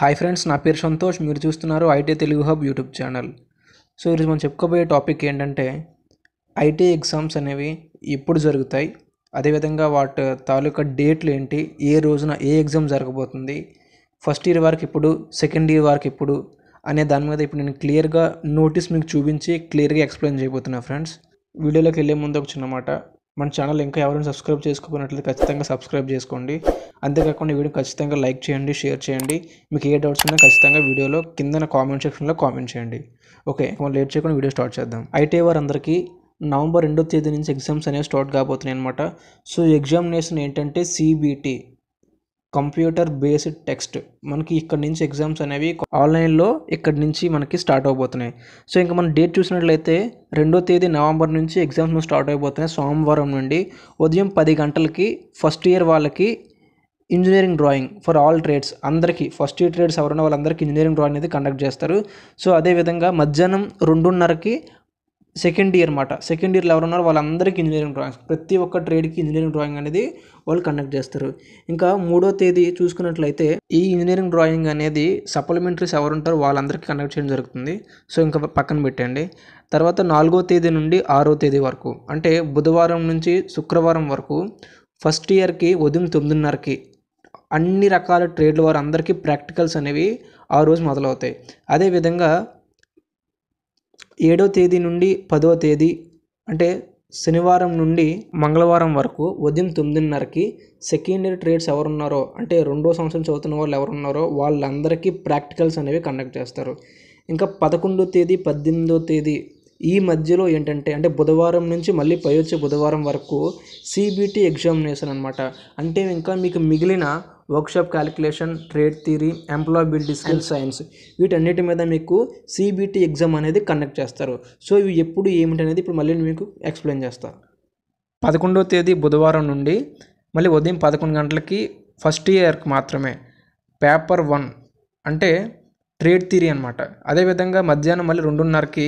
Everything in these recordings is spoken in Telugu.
హాయ్ ఫ్రెండ్స్ నా పేరు సంతోష్ మీరు చూస్తున్నారు IT Telugu hub YouTube channel so ఈరోజు మనం చెప్పుకోబోయే టాపిక్ ఏంటంటే ఐటీ ఎగ్జామ్స్ అనేవి ఎప్పుడు జరుగుతాయి అదేవిధంగా వాటి తాలూకా డేట్లు ఏంటి ఏ రోజున ఏ ఎగ్జామ్ జరగబోతుంది ఫస్ట్ ఇయర్ వరకు ఎప్పుడు సెకండ్ ఇయర్ వరకు ఎప్పుడు అనే దాని మీద ఇప్పుడు నేను క్లియర్గా నోటీస్ మీకు చూపించి క్లియర్గా ఎక్స్ప్లెయిన్ చేయబోతున్నాను ఫ్రెండ్స్ వీడియోలోకి వెళ్ళే ముందు ఒక చిన్నమాట మన ఛానల్ ఇంకా ఎవరైనా సబ్స్క్రైబ్ చేసుకోకున్నట్లయితే ఖచ్చితంగా సబ్స్క్రైబ్ చేసుకోండి అంతేకాకుండా వీడియో ఖచ్చితంగా లైక్ చేయండి షేర్ చేయండి మీకు ఏ డౌట్స్ ఉన్నా ఖచ్చితంగా వీడియోలో కింద కామెంట్ సెక్షన్లో కామెంట్ చేయండి ఓకే మనం లేట్ చేయకుండా వీడియో స్టార్ట్ చేద్దాం ఐటీ వారందరికీ నవంబర్ రెండో తేదీ నుంచి ఎగ్జామ్స్ అనేవి స్టార్ట్ కాబోతున్నాయి అనమాట సో ఎగ్జామినేషన్ ఏంటంటే సిబిటి కంప్యూటర్ బేస్డ్ టెక్స్ట్ మనకి ఇక్కడ నుంచి ఎగ్జామ్స్ అనేవి ఆన్లైన్లో ఇక్కడ నుంచి మనకి స్టార్ట్ అయిపోతున్నాయి సో ఇంకా మనం డేట్ చూసినట్లయితే రెండో తేదీ నవంబర్ నుంచి ఎగ్జామ్స్ స్టార్ట్ అయిపోతున్నాయి సోమవారం నుండి ఉదయం పది గంటలకి ఫస్ట్ ఇయర్ వాళ్ళకి engineering drawing for all trades అందరికీ ఫస్ట్ ఇయర్ ట్రేడ్స్ ఎవరైనా వాళ్ళందరికీ ఇంజనీరింగ్ డ్రాయింగ్ అనేది కండక్ట్ చేస్తారు సో అదేవిధంగా మధ్యాహ్నం రెండున్నరకి సెకండ్ ఇయర్ మాట సెకండ్ ఇయర్లో ఎవరు ఉన్నారో వాళ్ళందరికీ ఇంజనీరింగ్ డ్రాయింగ్స్ ప్రతి ఒక్క ట్రేడ్కి ఇంజనీరింగ్ డ్రాయింగ్ అనేది వాళ్ళు కండక్ట్ చేస్తారు ఇంకా మూడో తేదీ చూసుకున్నట్లయితే ఈ ఇంజనీరింగ్ డ్రాయింగ్ అనేది సప్లిమెంటరీస్ ఎవరు ఉంటారో వాళ్ళందరికీ కండక్ట్ చేయడం జరుగుతుంది సో ఇంకా పక్కన పెట్టండి తర్వాత నాలుగో తేదీ నుండి ఆరో తేదీ వరకు అంటే బుధవారం నుంచి శుక్రవారం వరకు ఫస్ట్ ఇయర్కి ఉదయం తొమ్మిదిన్నరకి అన్ని రకాల ట్రేడ్ల అందరికీ ప్రాక్టికల్స్ అనేవి ఆ రోజు మొదలవుతాయి అదేవిధంగా ఏడో తేదీ నుండి పదో తేదీ అంటే శనివారం నుండి మంగళవారం వరకు ఉదయం తొమ్మిదిన్నరకి సెకండ్ ఇయర్ ట్రేడ్స్ ఎవరున్నారో అంటే రెండో సంవత్సరం చదువుతున్న వాళ్ళు ఎవరున్నారో వాళ్ళందరికీ ప్రాక్టికల్స్ అనేవి కండక్ట్ చేస్తారు ఇంకా పదకొండో తేదీ పద్దెనిమిదో తేదీ ఈ మధ్యలో ఏంటంటే అంటే బుధవారం నుంచి మళ్ళీ పై వచ్చే బుధవారం వరకు సిబిటి ఎగ్జామినేషన్ అనమాట అంటే ఇంకా మీకు మిగిలిన workshop calculation trade theory employability skills science వీటన్నిటి మీద మీకు సిబిటీ ఎగ్జామ్ అనేది కండక్ట్ చేస్తారు సో ఇవి ఎప్పుడు ఏమిటి అనేది ఇప్పుడు మళ్ళీ మీకు ఎక్స్ప్లెయిన్ చేస్తాను పదకొండవ తేదీ బుధవారం నుండి మళ్ళీ ఉదయం పదకొండు గంటలకి ఫస్ట్ ఇయర్కి మాత్రమే పేపర్ వన్ అంటే ట్రేడ్ థియరీ అనమాట అదేవిధంగా మధ్యాహ్నం మళ్ళీ రెండున్నరకి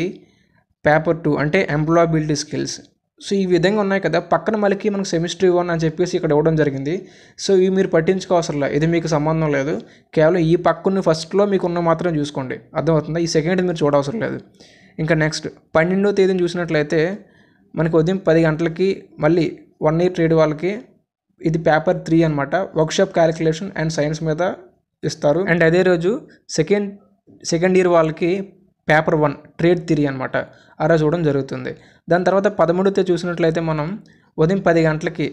పేపర్ టూ అంటే ఎంప్లాయబిలిటీ స్కిల్స్ సో ఈ విధంగా ఉన్నాయి కదా పక్కన మళ్ళీ మనకు సెమిస్టర్ వన్ అని చెప్పేసి ఇక్కడ ఇవ్వడం జరిగింది సో ఇవి మీరు పట్టించుకోవసరంలా ఇది మీకు సంబంధం లేదు కేవలం ఈ పక్కన ఫస్ట్లో మీకు ఉన్న మాత్రం చూసుకోండి అర్థమవుతుందా ఈ సెకండ్ మీరు చూడవసరం లేదు ఇంకా నెక్స్ట్ పన్నెండో తేదీని చూసినట్లయితే మనకు ఉదయం పది గంటలకి మళ్ళీ వన్ ఇయర్ ట్రేడ్ వాళ్ళకి ఇది పేపర్ త్రీ అనమాట వర్క్షాప్ క్యాలిక్యులేషన్ అండ్ సైన్స్ మీద ఇస్తారు అండ్ అదే రోజు సెకండ్ సెకండ్ ఇయర్ వాళ్ళకి పేపర్ వన్ ట్రేడ్ థిరీ అనమాట అలా చూడడం జరుగుతుంది దాని తర్వాత పదమూడుతో చూసినట్లయితే మనం ఉదయం పది గంటలకి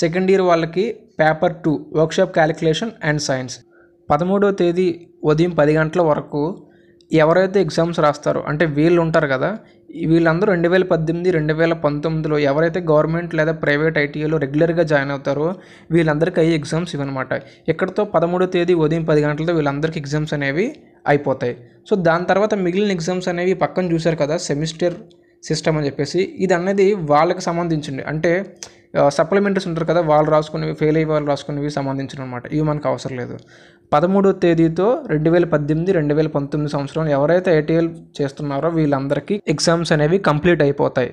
సెకండ్ ఇయర్ వాళ్ళకి paper two workshop calculation and science పదమూడవ తేదీ ఉదయం పది గంటల వరకు ఎవరైతే ఎగ్జామ్స్ రాస్తారో అంటే వీళ్ళు ఉంటారు కదా వీళ్ళందరూ రెండు వేల పద్దెనిమిది రెండు వేల పంతొమ్మిదిలో ఎవరైతే గవర్నమెంట్ లేదా ప్రైవేట్ ఐటీఐలో రెగ్యులర్గా జాయిన్ అవుతారో వీళ్ళందరికీ అయ్యే ఎగ్జామ్స్ ఇవన్నమాట ఇక్కడతో పదమూడో తేదీ ఉదయం పది గంటలతో వీళ్ళందరికీ ఎగ్జామ్స్ అనేవి అయిపోతాయి సో దాని తర్వాత మిగిలిన ఎగ్జామ్స్ అనేవి పక్కన చూశారు కదా సెమిస్టర్ సిస్టమ్ అని చెప్పేసి ఇది అనేది వాళ్ళకి సంబంధించింది అంటే సప్లిమెంటరీస్ ఉంటారు కదా వాళ్ళు రాసుకునేవి ఫెయిల్ అయ్యే వాళ్ళు రాసుకునేవి సంబంధించిన అనమాట ఇవి మనకు అవసరం లేదు పదమూడో తేదీతో రెండు వేల పద్దెనిమిది రెండు వేల పంతొమ్మిది సంవత్సరం ఎవరైతే ఐటీఎల్ చేస్తున్నారో వీళ్ళందరికీ ఎగ్జామ్స్ అనేవి కంప్లీట్ అయిపోతాయి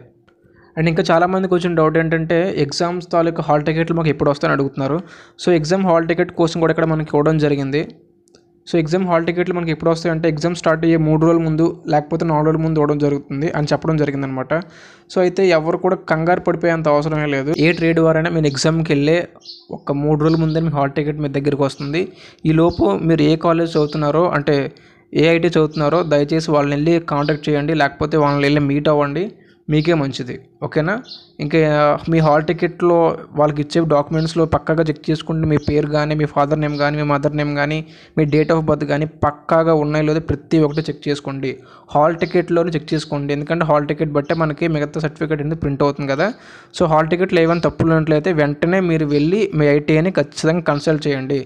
అండ్ ఇంకా చాలామందికి వచ్చిన డౌట్ ఏంటంటే ఎగ్జామ్స్ తాలూకు హాల్ టికెట్లు మాకు ఎప్పుడు వస్తాయని అడుగుతున్నారు సో ఎగ్జామ్ హాల్ టికెట్ కోసం కూడా ఇక్కడ మనకి ఇవ్వడం జరిగింది సో ఎగ్జామ్ హాల్ టికెట్లు మనకి ఎప్పుడు వస్తాయంటే ఎగ్జామ్ స్టార్ట్ అయ్యే మూడు రోజుల ముందు లేకపోతే నాలుగు రోజుల ముందు ఇవ్వడం జరుగుతుంది అని చెప్పడం జరిగిందనమాట సో అయితే ఎవరు కూడా కంగారు పడిపోయేంత అవసరమే లేదు ఏ ట్రేడ్ వారైనా మీరు ఎగ్జామ్కి వెళ్ళే ఒక మూడు రోజుల ముందే మీకు హాల్ టికెట్ మీ దగ్గరికి వస్తుంది ఈలోపు మీరు ఏ కాలేజ్ చదువుతున్నారో అంటే ఏ ఐటీ చదువుతున్నారో దయచేసి వాళ్ళని వెళ్ళి కాంటాక్ట్ చేయండి లేకపోతే వాళ్ళని వెళ్ళి మీట్ అవ్వండి మీకే మంచిది ఓకేనా ఇంకా మీ హాల్ టికెట్లో వాళ్ళకి ఇచ్చే డాక్యుమెంట్స్లో పక్కాగా చెక్ చేసుకుంటే మీ పేరు కానీ మీ ఫాదర్ నేమ్ కానీ మీ మదర్ నేమ్ కానీ మీ డేట్ ఆఫ్ బర్త్ కానీ పక్కాగా ఉన్నాయి లేదా ప్రతి ఒక్కటి చెక్ చేసుకోండి హాల్ టికెట్లోనే చెక్ చేసుకోండి ఎందుకంటే హాల్ టికెట్ బట్టే మనకి మిగతా సర్టిఫికేట్ అనేది ప్రింట్ అవుతుంది కదా సో హాల్ టికెట్లు ఏమైనా తప్పులు ఉన్నట్లయితే వెంటనే మీరు వెళ్ళి మీ ఐటీఐని ఖచ్చితంగా కన్సల్ట్ చేయండి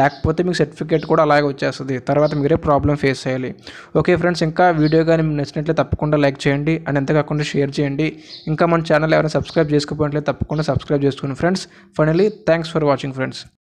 లేకపోతే మీకు సర్టిఫికేట్ కూడా అలాగే వచ్చేస్తుంది తర్వాత మీరే ప్రాబ్లం ఫేస్ చేయాలి ఓకే ఫ్రెండ్స్ ఇంకా వీడియో కానీ నచ్చినట్లయితే తప్పకుండా లైక్ చేయండి అండ్ ఎంత కాకుండా షేర్ షేర్ చేయండి ఇంకా మన ఛానల్ ఎవరైనా సబ్స్క్రైబ్ చేసుకోవట్లేదు తప్పకుండా సబ్స్క్రైబ్ చేసుకోండి friends finally thanks for watching friends